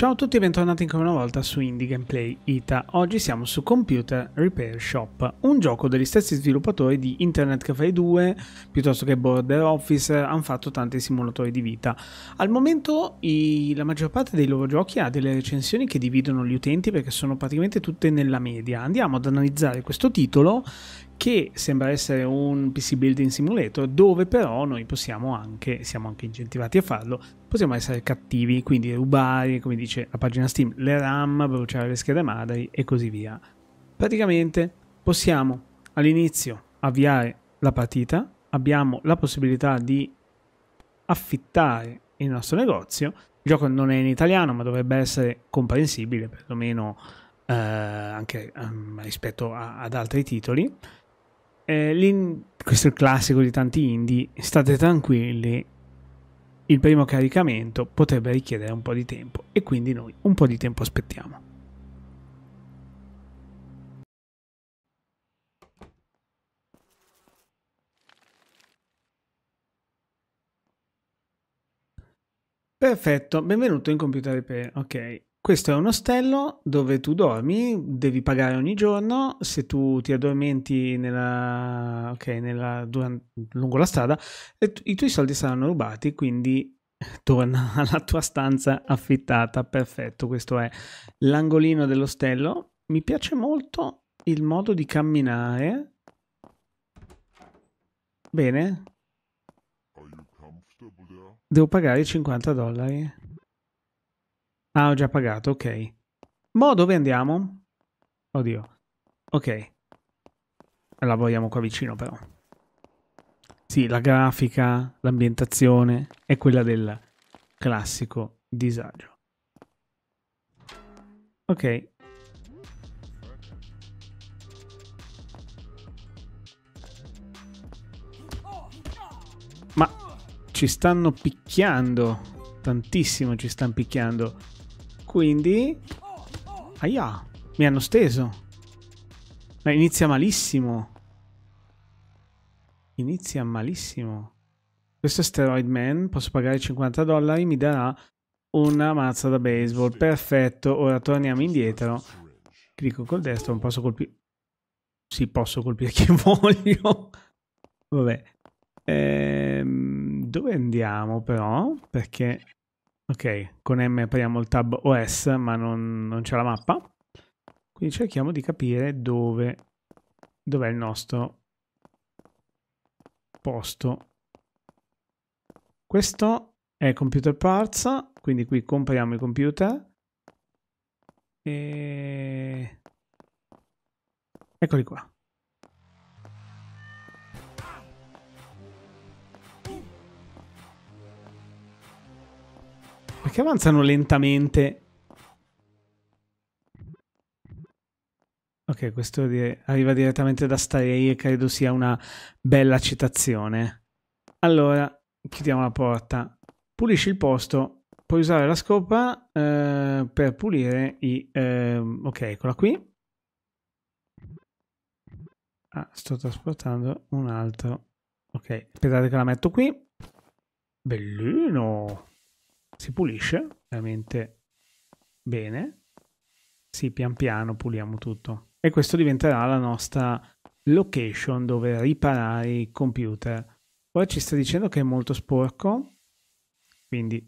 Ciao a tutti e bentornati ancora una volta su Indie Gameplay Ita. Oggi siamo su Computer Repair Shop, un gioco degli stessi sviluppatori di Internet Cafe 2 piuttosto che Border Office, hanno fatto tanti simulatori di vita. Al momento i, la maggior parte dei loro giochi ha delle recensioni che dividono gli utenti perché sono praticamente tutte nella media. Andiamo ad analizzare questo titolo che sembra essere un PC Building Simulator dove però noi possiamo anche, siamo anche incentivati a farlo, possiamo essere cattivi, quindi rubare, come dice la pagina Steam, le RAM, bruciare le schede madri e così via. Praticamente possiamo all'inizio avviare la partita, abbiamo la possibilità di affittare il nostro negozio, il gioco non è in italiano ma dovrebbe essere comprensibile perlomeno eh, anche um, rispetto a, ad altri titoli eh, questo è il classico di tanti indie, state tranquilli, il primo caricamento potrebbe richiedere un po' di tempo e quindi noi un po' di tempo aspettiamo. Perfetto, benvenuto in Computer Repair. Ok, questo è un ostello dove tu dormi, devi pagare ogni giorno, se tu ti addormenti nella, okay, nella, durante, lungo la strada i tuoi soldi saranno rubati, quindi torna alla tua stanza affittata, perfetto, questo è l'angolino dell'ostello. Mi piace molto il modo di camminare. Bene. Devo pagare 50 dollari. Ah, ho già pagato, ok. Mo' dove andiamo? Oddio. Ok. La vogliamo qua vicino però. Sì, la grafica, l'ambientazione è quella del classico disagio. Ok. Ma ci stanno picchiando. Tantissimo ci stanno picchiando. Quindi... Aia, mi hanno steso. Ma inizia malissimo. Inizia malissimo. Questo Steroid Man, posso pagare 50 dollari, mi darà una mazza da baseball. Perfetto, ora torniamo indietro. Clicco col destro, non posso colpire... Sì, posso colpire chi voglio. Vabbè. Ehm, dove andiamo però? Perché Ok, con M apriamo il tab OS, ma non, non c'è la mappa. Quindi cerchiamo di capire dove dov'è il nostro posto. Questo è computer parts, quindi qui compriamo i computer. E... Eccoli qua. Perché avanzano lentamente? Ok, questo arriva direttamente da Starei e credo sia una bella citazione. Allora, chiudiamo la porta. Pulisci il posto. Puoi usare la scopa eh, per pulire i... Eh, ok, eccola qui. Ah, sto trasportando un altro. Ok, aspettate che la metto qui. Bellino! si pulisce veramente bene. Sì, pian piano puliamo tutto. E questo diventerà la nostra location dove riparare il computer. Ora ci sta dicendo che è molto sporco, quindi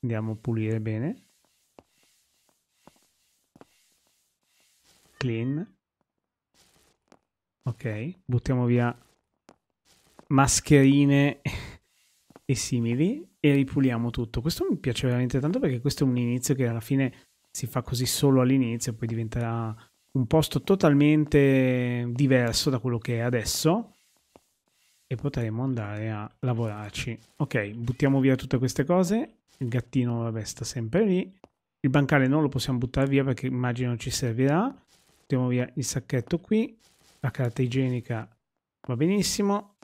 andiamo a pulire bene. Clean. Ok, buttiamo via mascherine e simili e ripuliamo tutto. Questo mi piace veramente tanto perché questo è un inizio che alla fine si fa così solo all'inizio, poi diventerà un posto totalmente diverso da quello che è adesso e potremo andare a lavorarci. Ok, buttiamo via tutte queste cose, il gattino vabbè sta sempre lì, il bancale non lo possiamo buttare via perché immagino ci servirà, buttiamo via il sacchetto qui, la carta igienica va benissimo,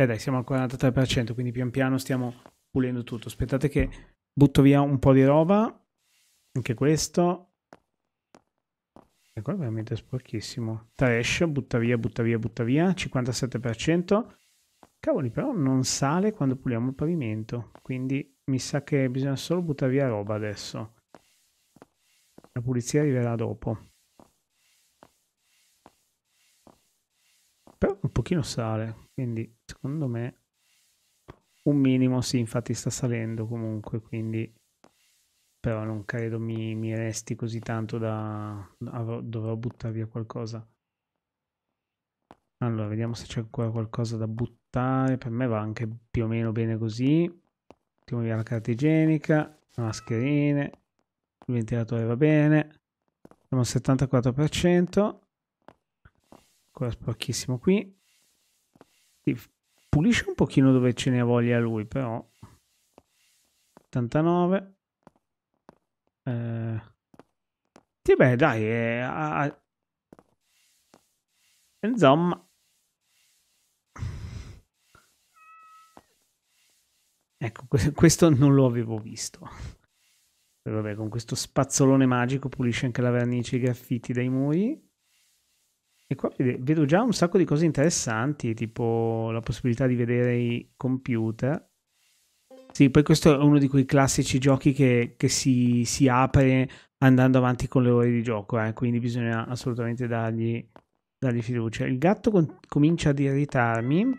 Beh dai, siamo al 43%, quindi pian piano stiamo pulendo tutto. Aspettate che butto via un po' di roba, anche questo. Ecco, è veramente sporchissimo. Trash, butta via, butta via, butta via, 57%. Cavoli, però non sale quando puliamo il pavimento, quindi mi sa che bisogna solo buttare via roba adesso. La pulizia arriverà dopo. Però un pochino sale, quindi secondo me un minimo sì, infatti sta salendo comunque, quindi però non credo mi, mi resti così tanto da... Avrò, dovrò buttare via qualcosa. Allora, vediamo se c'è ancora qualcosa da buttare. Per me va anche più o meno bene così. Mettiamo via la carta igienica, le mascherine, il ventilatore va bene. Siamo al 74%. Ancora sporchissimo qui. Sì, Pulisce un pochino dove ce ne ha voglia lui, però. 89. Eh. Sì, beh, dai. Eh, a... Insomma. Ecco, questo non lo avevo visto. Vabbè, con questo spazzolone magico pulisce anche la vernice e i graffiti dai muri. E qua vedo già un sacco di cose interessanti, tipo la possibilità di vedere i computer. Sì, poi questo è uno di quei classici giochi che, che si, si, apre andando avanti con le ore di gioco, eh, quindi bisogna assolutamente dargli, dargli fiducia. Il gatto con, comincia ad irritarmi.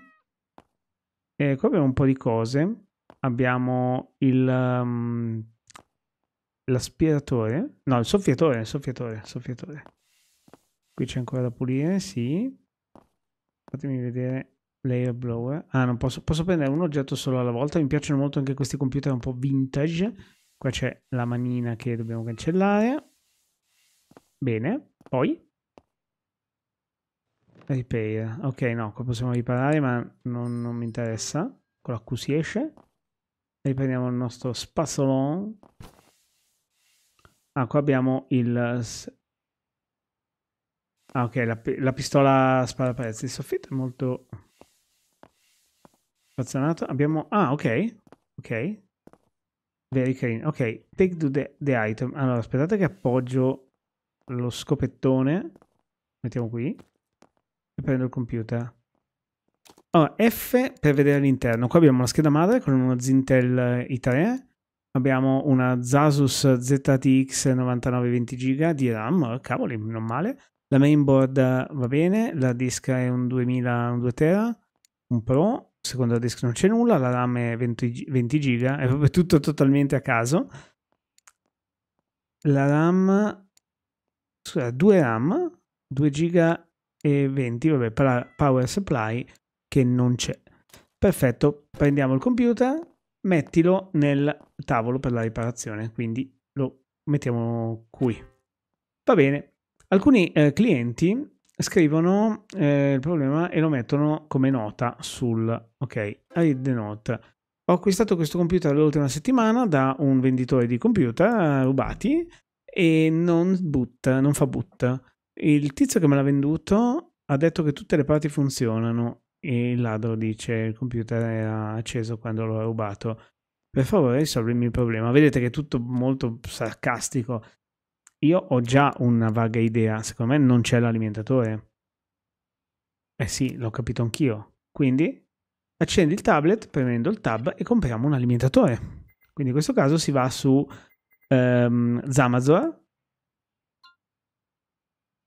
E eh, qua abbiamo un po' di cose. Abbiamo il... Um, l'aspiratore. No, il soffiatore, il soffiatore, il soffiatore. Qui c'è ancora da pulire, sì. Fatemi vedere layer blower. Ah, non posso, posso prendere un oggetto solo alla volta. Mi piacciono molto anche questi computer un po' vintage. Qua c'è la manina che dobbiamo cancellare. Bene, poi Repair. Ok, no, qua possiamo riparare, ma non, non mi interessa. Con la Q si esce. Riprendiamo il nostro spazzolone. Ah, qua abbiamo il Ah, ok, la, la pistola sparapezzi. Il soffitto è molto spazionato. Abbiamo... Ah, ok. Ok. Very carino. Ok, take the, the item. Allora, aspettate che appoggio lo scopettone. Mettiamo qui. E prendo il computer. Allora, F per vedere all'interno. Qua abbiamo la scheda madre con uno Zintel i3. Abbiamo una Zasus ZTX 9920 GB di RAM. Cavoli, non male. La mainboard va bene, la disk è un 2000, un 2 tera, un pro, secondo la disk non c'è nulla, la RAM è 20, 20 giga, è proprio tutto totalmente a caso. La RAM, scusa, 2 RAM, 2 giga e 20, vabbè, per la power supply che non c'è. Perfetto, prendiamo il computer, mettilo nel tavolo per la riparazione, quindi lo mettiamo qui. Va bene, Alcuni eh, clienti scrivono eh, il problema e lo mettono come nota sul ok, I the note. Ho acquistato questo computer l'ultima settimana da un venditore di computer eh, rubati e non butta, non fa butta. Il tizio che me l'ha venduto ha detto che tutte le parti funzionano e il ladro dice il computer era acceso quando l'ho rubato. Per favore risolvimi il problema. Vedete che è tutto molto sarcastico io ho già una vaga idea, secondo me non c'è l'alimentatore. Eh sì, l'ho capito anch'io. Quindi accendi il tablet premendo il tab e compriamo un alimentatore. Quindi in questo caso si va su ehm, Zamazor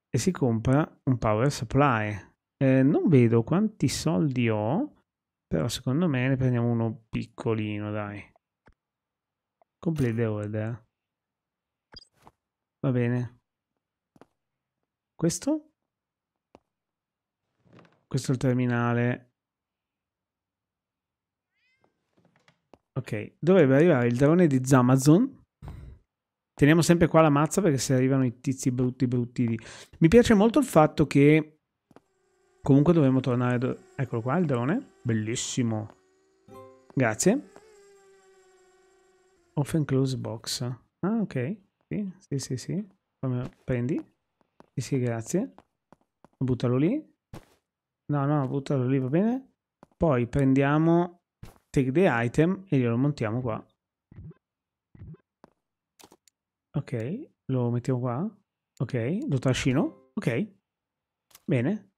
e si compra un power supply. Eh, non vedo quanti soldi ho, però secondo me ne prendiamo uno piccolino, dai. Complete the order. Va bene. Questo? Questo è il terminale. Ok, dovrebbe arrivare il drone di Zamazon. Teniamo sempre qua la mazza perché se arrivano i tizi brutti brutti lì. Mi piace molto il fatto che comunque dovremmo tornare... Do... Eccolo qua il drone. Bellissimo. Grazie. Off Open close box. Ah, ok. Sì, sì, sì, sì. Come prendi? Sì, sì, grazie. Buttalo lì. No, no, buttalo lì, va bene. Poi prendiamo take the item e glielo montiamo qua. Ok, lo mettiamo qua. Ok, lo trascino. Ok, bene.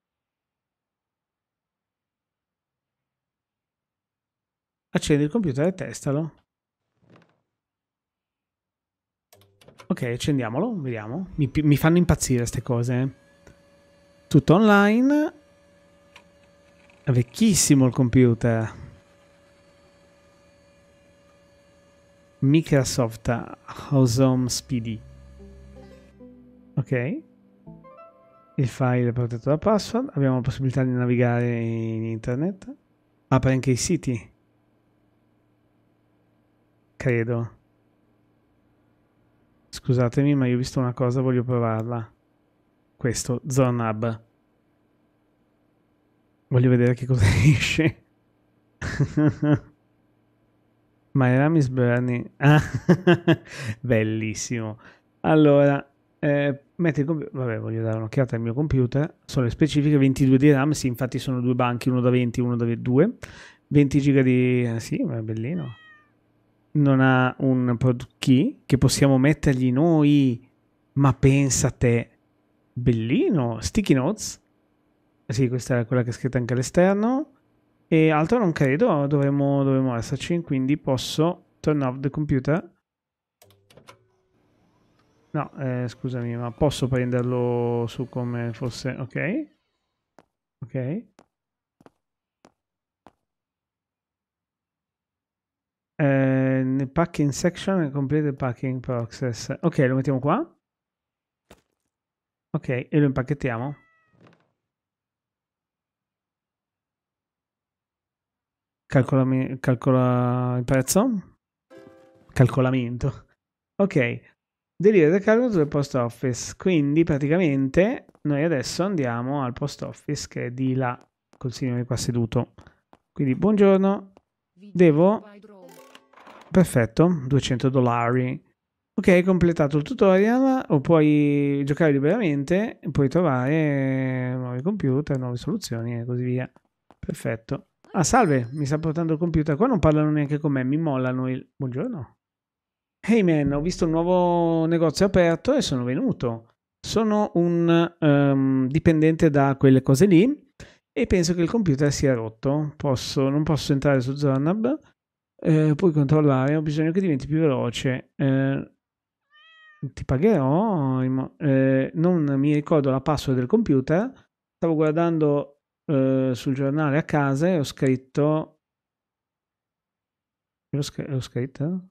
Accendi il computer e testalo. Ok, accendiamolo, vediamo. Mi, mi fanno impazzire queste cose. Eh. Tutto online. È vecchissimo il computer. Microsoft Awesome Speedy. Ok. Il file è protetto da password. Abbiamo la possibilità di navigare in internet. Apre anche i siti. Credo. Scusatemi, ma io ho visto una cosa, voglio provarla. Questo, Zornab. Voglio vedere che cosa esce. My Ram is burning. bellissimo. Allora, eh, metti il computer. Vabbè, voglio dare un'occhiata al mio computer. Sono le specifiche 22 di RAM. Sì, infatti sono due banchi, uno da 20 uno da 2. 20 giga di. Eh, sì, ma è bellino non ha un product key che possiamo mettergli noi, ma pensa te, bellino, sticky notes. Sì, questa è quella che è scritta anche all'esterno. E altro non credo, dovremmo, dovremmo esserci, quindi posso turn off the computer. No, eh, scusami, ma posso prenderlo su come fosse... Ok. Ok. Eh, packing section complete packing process. Ok, lo mettiamo qua. Ok, e lo impacchettiamo. Calcolami, calcola il prezzo. Calcolamento. Ok, delivery del cargo del post office. Quindi praticamente noi adesso andiamo al post office che è di là col signore qua seduto. Quindi buongiorno, devo Perfetto, 200 dollari. Ok, completato il tutorial o puoi giocare liberamente, puoi trovare nuovi computer, nuove soluzioni e così via. Perfetto. Ah, salve, mi sta portando il computer. Qua non parlano neanche con me, mi mollano il... Buongiorno. Hey man, ho visto un nuovo negozio aperto e sono venuto. Sono un um, dipendente da quelle cose lì e penso che il computer sia rotto. Posso, non posso entrare su Zornab eh, puoi controllare, ho bisogno che diventi più veloce. Eh, ti pagherò. Eh, non mi ricordo la password del computer. Stavo guardando eh, sul giornale a casa e ho scritto. Ho, scritto?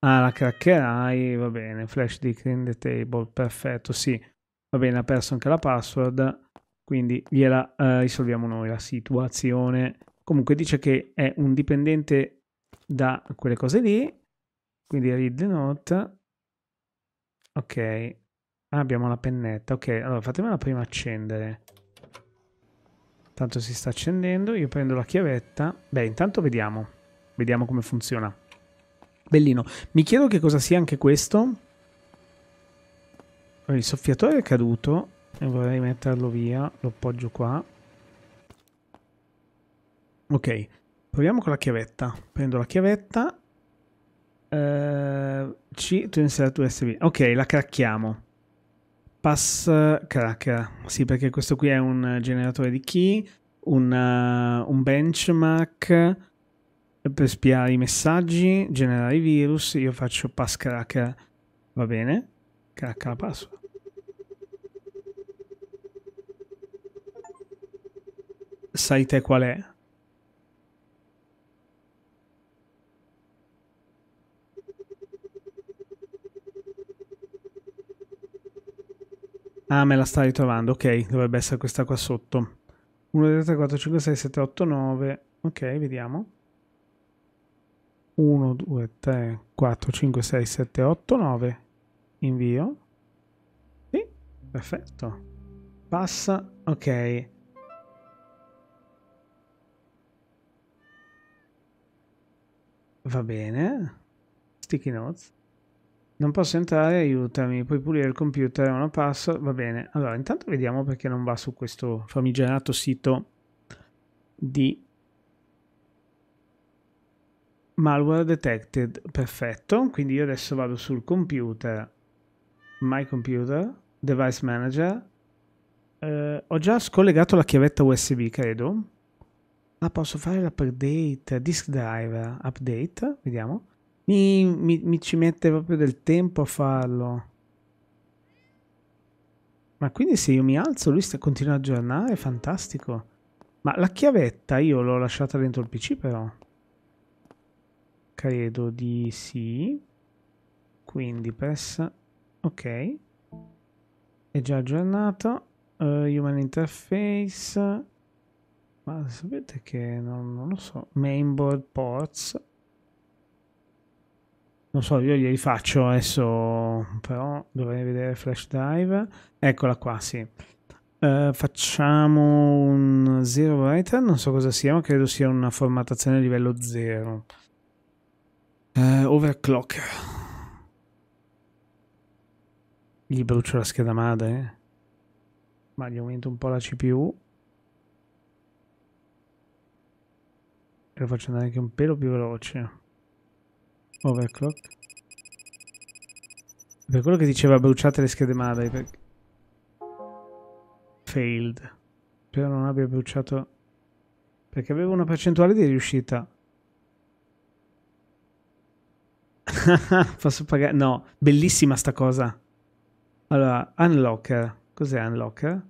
Ah, la craccherai, va bene. Flash di in the table, perfetto, sì. Va bene, ha perso anche la password, quindi gliela eh, risolviamo noi la situazione. Comunque dice che è un dipendente da quelle cose lì, quindi read the note. Ok, ah, abbiamo la pennetta. Ok, allora fatemela prima accendere. Tanto si sta accendendo, io prendo la chiavetta. Beh, intanto vediamo, vediamo come funziona. Bellino, mi chiedo che cosa sia anche questo. Il soffiatore è caduto e vorrei metterlo via, lo appoggio qua. Ok, proviamo con la chiavetta. Prendo la chiavetta. Eh, C, tu inserto USB. Ok, la cracchiamo. Pass cracker. Sì, perché questo qui è un generatore di key, un, uh, un benchmark per spiare i messaggi, generare i virus. Io faccio pass cracker. Va bene? Cracca la password. Sai te qual è? Ah, me la sta ritrovando, ok, dovrebbe essere questa qua sotto. 1, 2, 3, 4, 5, 6, 7, 8, 9, ok, vediamo. 1, 2, 3, 4, 5, 6, 7, 8, 9, invio. Sì, perfetto. Passa, ok. Va bene. Sticky notes. Non posso entrare, aiutami. Puoi pulire il computer, è una password. Va bene. Allora, intanto vediamo perché non va su questo famigerato sito di malware detected. Perfetto. Quindi io adesso vado sul computer, my computer, device manager. Eh, ho già scollegato la chiavetta USB, credo. Ah, posso fare l'update, disk driver, update, vediamo. Mi, mi, mi ci mette proprio del tempo a farlo. Ma quindi se io mi alzo, lui sta, continua a aggiornare, fantastico. Ma la chiavetta io l'ho lasciata dentro il PC però. Credo di sì. Quindi press... Ok. È già aggiornato. Uh, human interface. Ma sapete che non, non lo so. Mainboard ports non so, io glieli faccio adesso, però dovrei vedere flash drive. Eccola qua, sì. Uh, facciamo un zero writer, non so cosa sia, ma credo sia una formattazione livello 0. Uh, eh, overclock. Gli brucio la scheda madre, eh. ma gli aumento un po' la CPU. E lo faccio andare anche un pelo più veloce. Overclock. Per quello che diceva bruciate le schede madre. Perché... Failed. Spero non abbia bruciato... Perché aveva una percentuale di riuscita. Posso pagare? No, bellissima sta cosa. Allora, unlocker. Cos'è unlocker?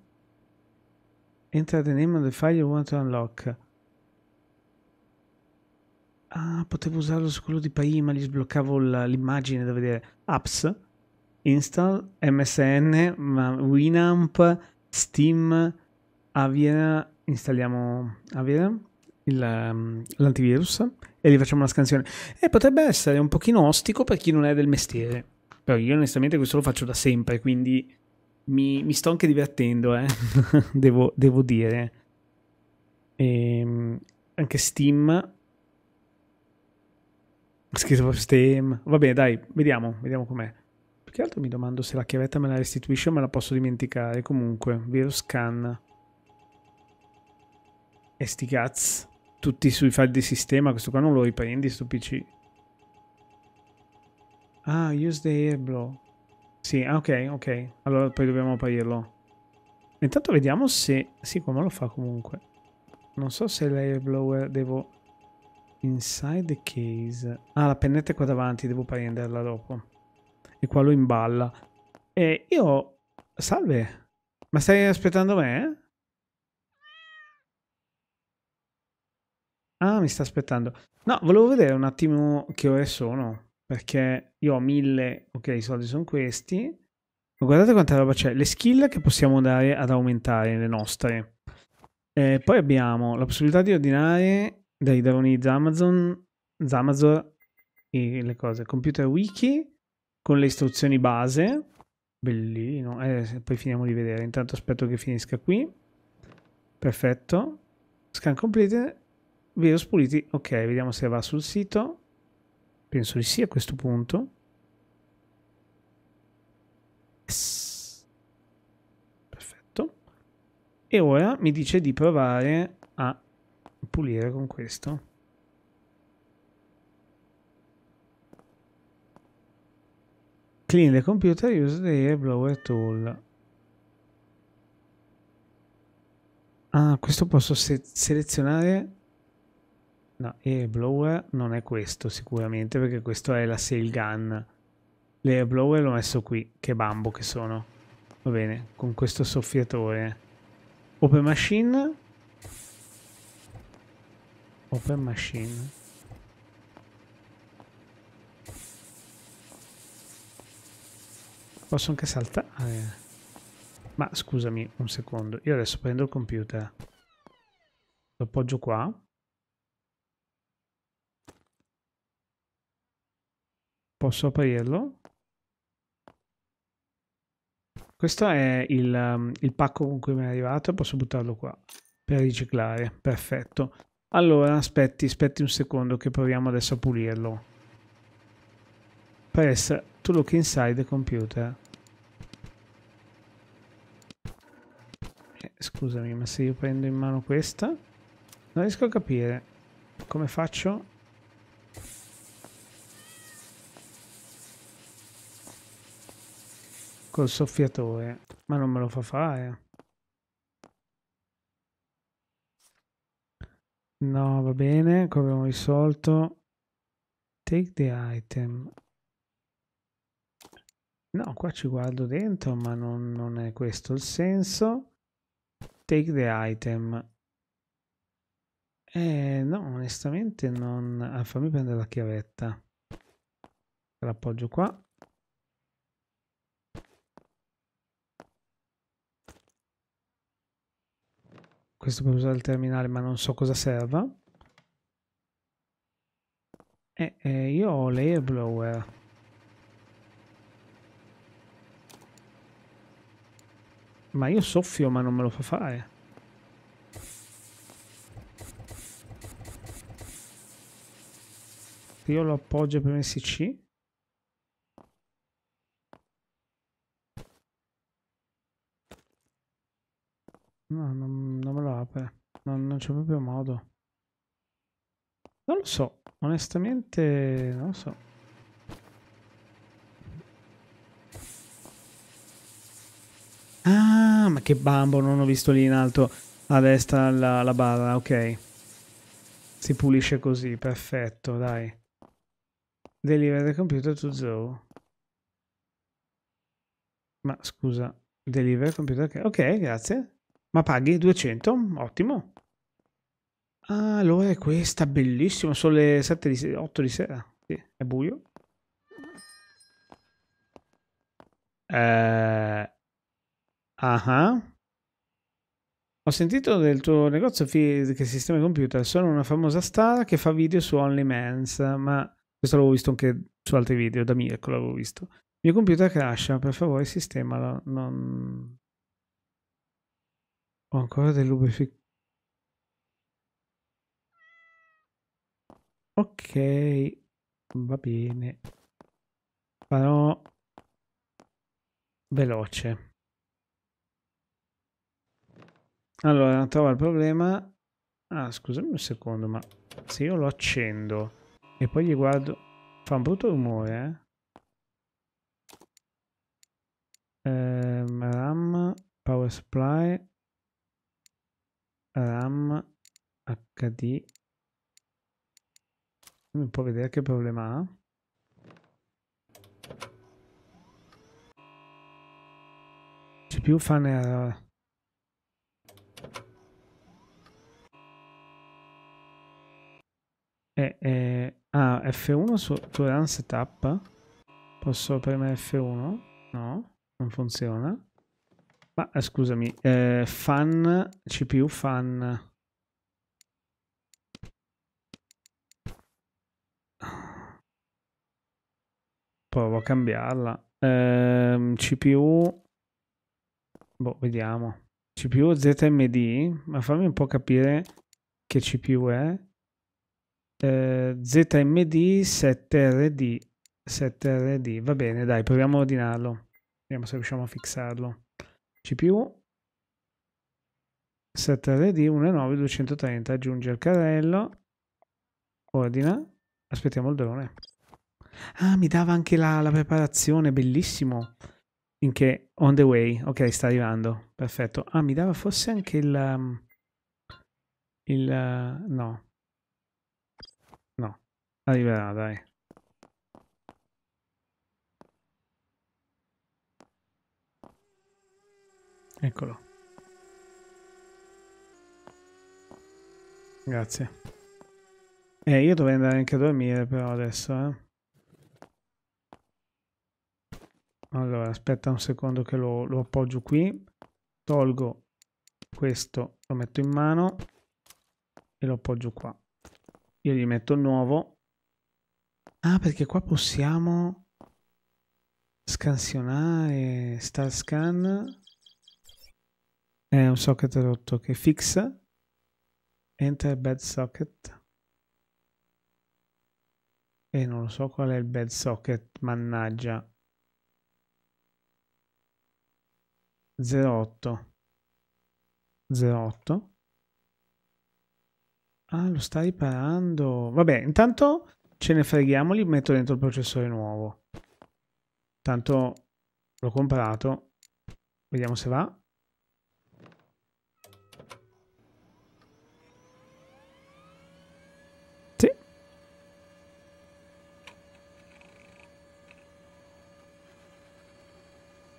Enter the name of the file you want to unlock. Ah, potevo usarlo su quello di Pai, gli sbloccavo l'immagine da vedere. Apps, install, MSN, Winamp, Steam, Aviera, installiamo Avia, mm, l'antivirus e gli facciamo una scansione. E potrebbe essere un pochino ostico per chi non è del mestiere. Però io onestamente questo lo faccio da sempre, quindi mi, mi sto anche divertendo, eh? devo, devo, dire. E, ehm, anche Steam Schizo Steam. Va bene, dai, vediamo, vediamo com'è. Più che altro mi domando se la chiavetta me la restituisce o me la posso dimenticare. Comunque, virus scan. E sti cazzo. Tutti sui file di sistema, questo qua non lo riprendi sto PC. Ah, use the airblow. Sì, ah, ok, ok. Allora poi dobbiamo aprirlo. Intanto vediamo se... Sì, come lo fa comunque. Non so se l'airblower devo Inside the case. Ah, la pennetta è qua davanti, devo prenderla dopo. E qua lo imballa. E io... Salve. Ma stai aspettando me? Ah, mi sta aspettando. No, volevo vedere un attimo che ore sono. Perché io ho mille... Ok, i soldi sono questi. Ma guardate quanta roba c'è. Le skill che possiamo andare ad aumentare, le nostre. Eh, poi abbiamo la possibilità di ordinare dai droni Amazon, Zamazor e le cose. Computer Wiki con le istruzioni base. Bellino. Eh, poi finiamo di vedere. Intanto aspetto che finisca qui. Perfetto. Scan complete. Virus spuliti. Ok, vediamo se va sul sito. Penso di sì a questo punto. Yes. Perfetto. E ora mi dice di provare pulire con questo clean the computer use the air blower tool ah questo posso se selezionare no air blower non è questo sicuramente perché questo è la sail gun l'air blower l'ho messo qui che bambo che sono va bene con questo soffiatore open machine Open machine. Posso anche saltare. Ah, eh. Ma scusami un secondo. Io adesso prendo il computer. Lo appoggio qua. Posso aprirlo. Questo è il, um, il pacco con cui mi è arrivato. Posso buttarlo qua per riciclare. Perfetto. Allora, aspetti, aspetti un secondo che proviamo adesso a pulirlo. Press to look inside the computer. Eh, scusami, ma se io prendo in mano questa... Non riesco a capire. Come faccio? Col soffiatore. Ma non me lo fa fare. No, va bene, come abbiamo risolto. Take the item. No, qua ci guardo dentro, ma non, non è questo il senso. Take the item. Eh, no, onestamente non... Ah, fammi prendere la chiavetta. L'appoggio qua. questo per usare il terminale ma non so cosa serva. e eh, io ho l'airblower. Ma io soffio ma non me lo fa fare. Io lo appoggio per MSC. No, non, non me lo apre. Non, non c'è proprio modo. Non lo so. Onestamente, non lo so. Ah, ma che bambo, non ho visto lì in alto a destra la, la barra, ok. Si pulisce così, perfetto, dai. Deliver the computer to Zoe. Ma scusa, deliver computer... Ok, grazie. Ma paghi 200? Ottimo. Ah, allora l'ora è questa, bellissimo. Sono le 7 di 8 di sera. Sì, è buio. Eh... Uh -huh. Ho sentito del tuo negozio che sistema i computer. Sono una famosa star che fa video su OnlyMans, ma questo l'avevo visto anche su altri video, da Mirko ecco, l'avevo visto. Il mio computer crasha, per favore sistemalo. Non... Ho ancora dei lubrificante. Ok, va bene. Farò veloce. Allora, trova il problema. Ah, scusami un secondo, ma se io lo accendo e poi gli guardo... Fa un brutto rumore, eh? Ehm, RAM, power supply, HD. Fammi un po' vedere che problema ha. più fan error. E, e, ah, F1 su to setup. Posso premere F1? No, non funziona. Ma ah, scusami, eh, fan, CPU fan. Provo a cambiarla. Ehm, CPU. Boh, vediamo. CPU ZMD, ma fammi un po' capire che CPU è. Eh, ZMD 7RD. 7RD, va bene, dai, proviamo a ordinarlo. Vediamo se riusciamo a fixarlo. CPU 7RD 19230, aggiunge il carrello, ordina, aspettiamo il drone. Ah, mi dava anche la, la preparazione, bellissimo. Finché on the way, ok, sta arrivando, perfetto. Ah, mi dava forse anche il... Um, il... Uh, no. No, arriverà, dai. Eccolo. Grazie. Eh, io dovrei andare anche a dormire però adesso, eh. allora aspetta un secondo che lo, lo appoggio qui tolgo questo lo metto in mano e lo appoggio qua io gli metto il nuovo ah perché qua possiamo scansionare star scan è eh, un socket rotto che fix enter bad socket e non lo so qual è il bad socket mannaggia 08 08 ah lo sta riparando vabbè intanto ce ne freghiamo li metto dentro il processore nuovo intanto l'ho comprato vediamo se va sì.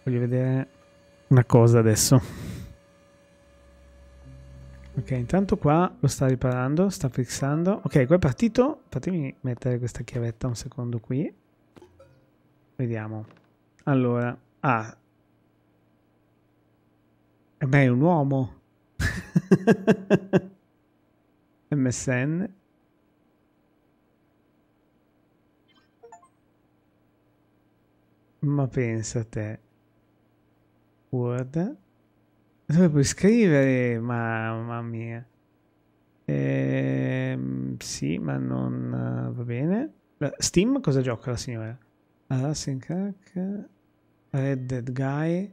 Voglio vedere una cosa adesso. Ok, intanto qua lo sta riparando, sta fissando. Ok, qua è partito. Fatemi mettere questa chiavetta un secondo qui. Vediamo. Allora, ah. E beh, è un uomo. MSN. Ma pensa te. Word dove puoi scrivere, mamma mia. Ehm, sì, ma non eh, va bene. Steam cosa gioca la signora? Assassin's Creed, Red Dead Guy,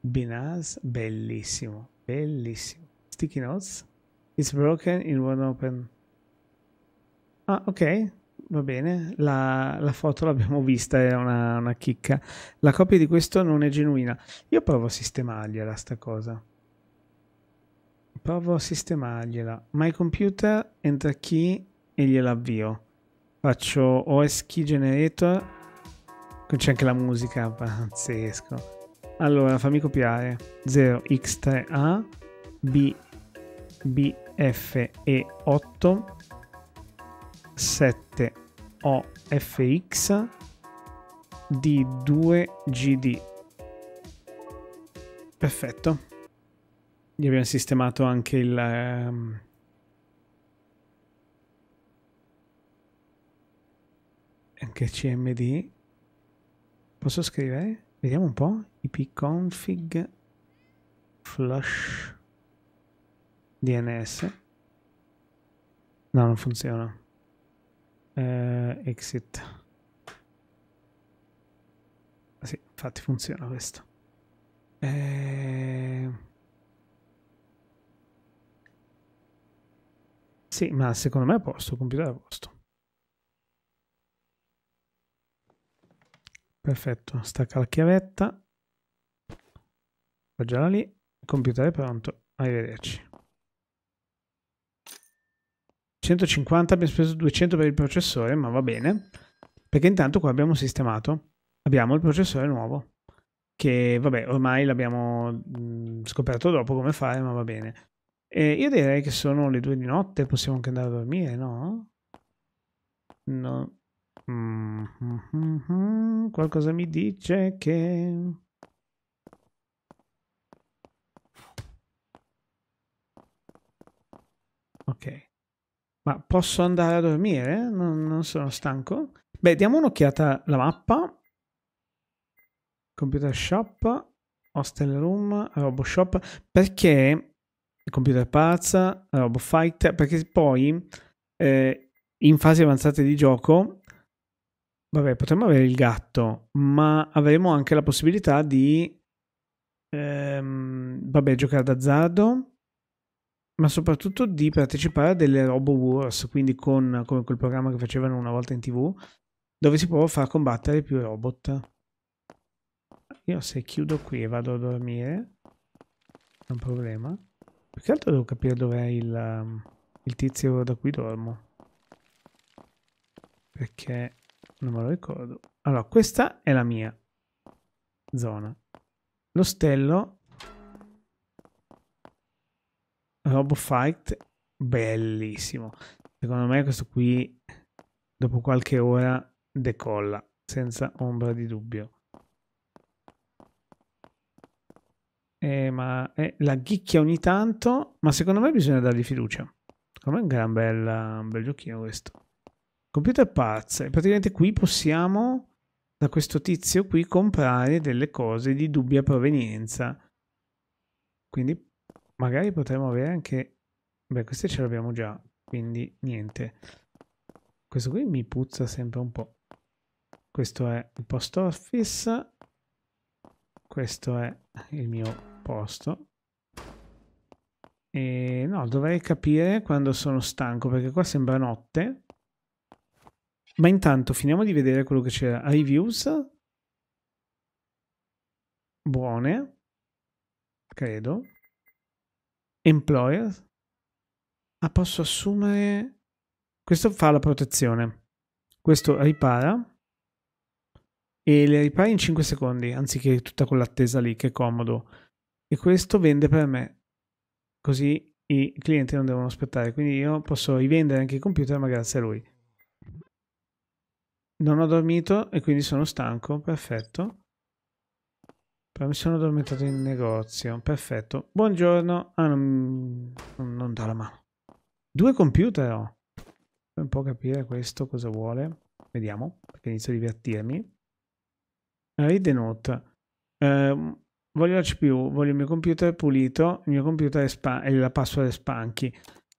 Binance, bellissimo, bellissimo. Sticky Notes, It's broken, in One open. Ah, ok. Va bene, la, la, foto l'abbiamo vista, è una, una, chicca. La copia di questo non è genuina. Io provo a sistemargliela sta cosa. Provo a sistemargliela. My computer, enter key e gliela avvio. Faccio OS key generator. C'è anche la musica, pazzesco. Allora, fammi copiare. 0x3a b b bfe 8 7 OFX di 2GD. Perfetto. Gli abbiamo sistemato anche il... Ehm... anche CMD. Posso scrivere? Vediamo un po'. ipconfig flush DNS. No, non funziona eh, exit ah, sì, infatti funziona questo eh... sì ma secondo me è a posto il computer è a posto perfetto stacca la chiavetta appoggiala lì il computer è pronto arrivederci 150, abbiamo speso 200 per il processore, ma va bene, perché intanto qua abbiamo sistemato, abbiamo il processore nuovo, che vabbè ormai l'abbiamo scoperto dopo come fare, ma va bene. E io direi che sono le due di notte, possiamo anche andare a dormire, no? No. Mm, mm, qualcosa mi dice che... Ok. Ma posso andare a dormire? Non, non sono stanco. Beh, diamo un'occhiata alla mappa. Computer shop, hostel room, robo shop. Perché computer parts, robo fight, perché poi eh, in fasi avanzate di gioco, vabbè, potremmo avere il gatto, ma avremo anche la possibilità di, ehm, vabbè, giocare d'azzardo ma soprattutto di partecipare a delle Robo Wars, quindi con, come quel programma che facevano una volta in tv, dove si può far combattere più robot. Io se chiudo qui e vado a dormire, è un problema. Più che altro devo capire dov'è il, um, il tizio da cui dormo. Perché non me lo ricordo. Allora, questa è la mia zona. L'ostello Robo Fight bellissimo. Secondo me questo qui dopo qualche ora decolla, senza ombra di dubbio. Eh, ma eh, la ghicchia ogni tanto, ma secondo me bisogna dargli fiducia. Secondo me è un gran bel, un bel giochino questo. Computer Parts, praticamente qui possiamo da questo tizio qui comprare delle cose di dubbia provenienza. Quindi Magari potremmo avere anche... Beh, queste ce le abbiamo già, quindi niente. Questo qui mi puzza sempre un po'. Questo è il post office. Questo è il mio posto. E no, dovrei capire quando sono stanco, perché qua sembra notte. Ma intanto finiamo di vedere quello che c'era. Reviews. Buone. Credo employer. Ah, posso assumere... Questo fa la protezione. Questo ripara. E le ripari in 5 secondi, anziché tutta quell'attesa lì, che comodo. E questo vende per me. Così i clienti non devono aspettare. Quindi io posso rivendere anche il computer, ma grazie a lui. Non ho dormito e quindi sono stanco, perfetto. Però mi sono addormentato in negozio. Perfetto. Buongiorno. Ah, non, non dà la mano. Due computer ho. Oh. Devo un po' capire questo cosa vuole. Vediamo, perché inizio a divertirmi. Read the note. Eh, voglio la CPU, voglio il mio computer pulito, il mio computer è la password è spanchi.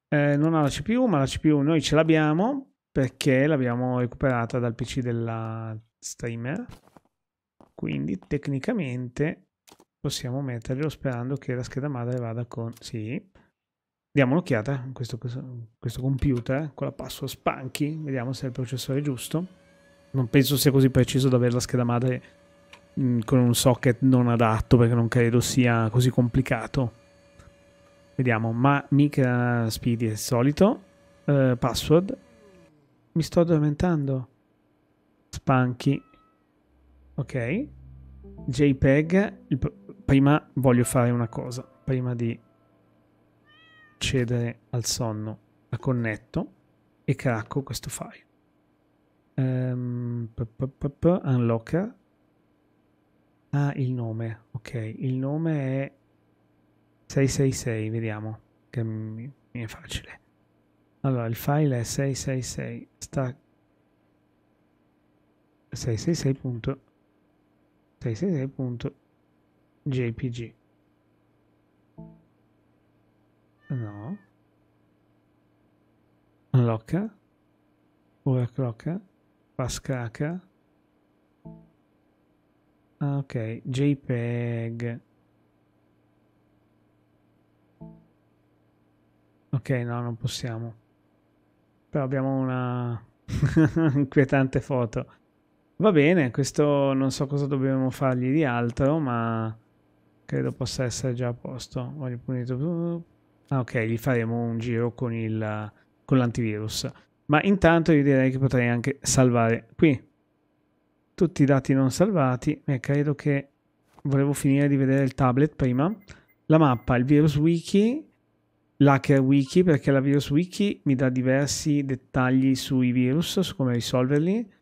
Eh, non ha la CPU, ma la CPU noi ce l'abbiamo perché l'abbiamo recuperata dal PC della streamer. Quindi tecnicamente possiamo metterlo sperando che la scheda madre vada con... Sì. Diamo un'occhiata a questo, questo computer eh, con la password spunky Vediamo se è il processore giusto. Non penso sia così preciso da avere la scheda madre mh, mm, con un socket non adatto perché non credo sia così complicato. Vediamo, ma mica Speedy è il solito. Uh, password. Mi sto addormentando. spunky Ok. JPEG. Il, prima voglio fare una cosa. Prima di cedere al sonno, la connetto e cracco questo file. Um, p- p- p- unlocker. Ah, il nome. Ok, il nome è 666, vediamo che mi è facile. Allora, il file è 666. Sta 666 jpg no unlocker overclocka passcacca ah, ok jpeg ok no non possiamo però abbiamo una inquietante foto Va bene, questo non so cosa dobbiamo fargli di altro, ma credo possa essere già a posto. Voglio punito. Ah, ok, gli faremo un giro con, il, con l'antivirus. Ma intanto io direi che potrei anche salvare qui tutti i dati non salvati e credo che volevo finire di vedere il tablet prima. La mappa, il virus wiki, l'hacker wiki perché la virus wiki mi dà diversi dettagli sui virus, su come risolverli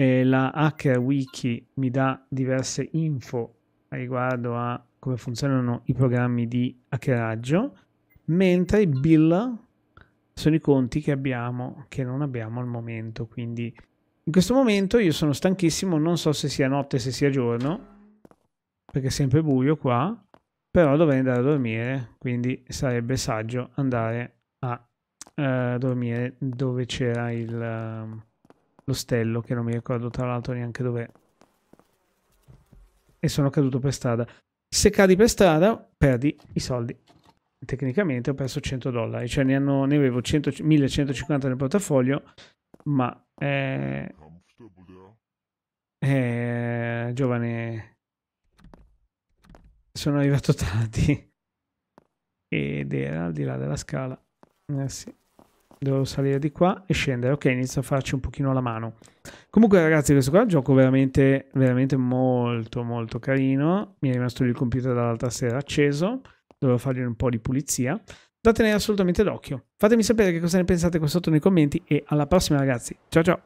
eh, la hacker wiki mi dà diverse info riguardo a come funzionano i programmi di hackeraggio, mentre bill sono i conti che abbiamo, che non abbiamo al momento, quindi in questo momento io sono stanchissimo, non so se sia notte, se sia giorno, perché è sempre buio qua, però dovrei andare a dormire, quindi sarebbe saggio andare a uh, dormire dove c'era il... Uh, l'ostello, che non mi ricordo tra l'altro neanche dov'è. E sono caduto per strada. Se cadi per strada, perdi i soldi. Tecnicamente ho perso 100 dollari, cioè ne, hanno, ne avevo 100, 1150 nel portafoglio, ma... Eh, eh, giovane, sono arrivato tardi ed era al di là della scala. Eh sì devo salire di qua e scendere. Ok, inizio a farci un pochino la mano. Comunque, ragazzi, questo qua è un gioco veramente, veramente molto, molto carino. Mi è rimasto il computer dall'altra sera acceso. Dovevo fargli un po' di pulizia. da tenere assolutamente d'occhio. Fatemi sapere che cosa ne pensate qua sotto nei commenti e alla prossima, ragazzi. Ciao ciao!